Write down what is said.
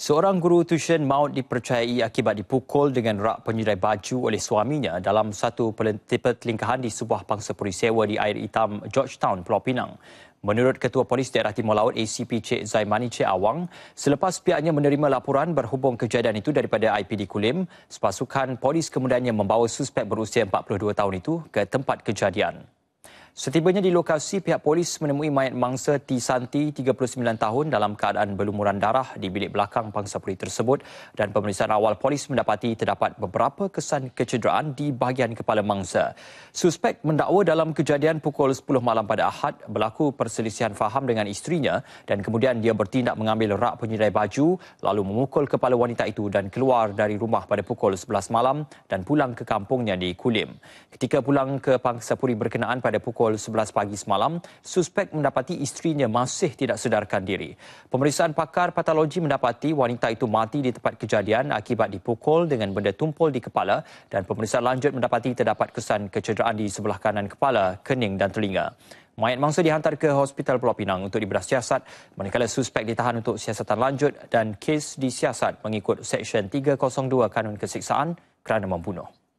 Seorang guru tuition maut dipercayai akibat dipukul dengan rak penyudai baju oleh suaminya dalam satu pelingkahan di sebuah pangsa puri sewa di air hitam Georgetown, Pulau Pinang. Menurut Ketua Polis Daerah Timur Laut ACP Cik Zaimani Cik Awang, selepas pihaknya menerima laporan berhubung kejadian itu daripada IPD Kulim, sepasukan polis kemudiannya membawa suspek berusia 42 tahun itu ke tempat kejadian. Setibanya di lokasi, pihak polis menemui mayat mangsa T. Santi, 39 tahun dalam keadaan berlumuran darah di bilik belakang pangsa puri tersebut dan pemeriksaan awal polis mendapati terdapat beberapa kesan kecederaan di bahagian kepala mangsa. Suspek mendakwa dalam kejadian pukul 10 malam pada Ahad berlaku perselisihan faham dengan isterinya dan kemudian dia bertindak mengambil rak penyedai baju lalu memukul kepala wanita itu dan keluar dari rumah pada pukul 11 malam dan pulang ke kampungnya di Kulim. Ketika pulang ke pangsa puri berkenaan pada pukul pukul 11 pagi semalam, suspek mendapati isterinya masih tidak sedarkan diri. Pemeriksaan pakar patologi mendapati wanita itu mati di tempat kejadian akibat dipukul dengan benda tumpul di kepala dan pemeriksaan lanjut mendapati terdapat kesan kecederaan di sebelah kanan kepala, kening dan telinga. Mayat mangsa dihantar ke Hospital Pulau Pinang untuk diberas siasat manakala suspek ditahan untuk siasatan lanjut dan kes disiasat mengikut Seksyen 302 Kanun Kesiksaan kerana membunuh.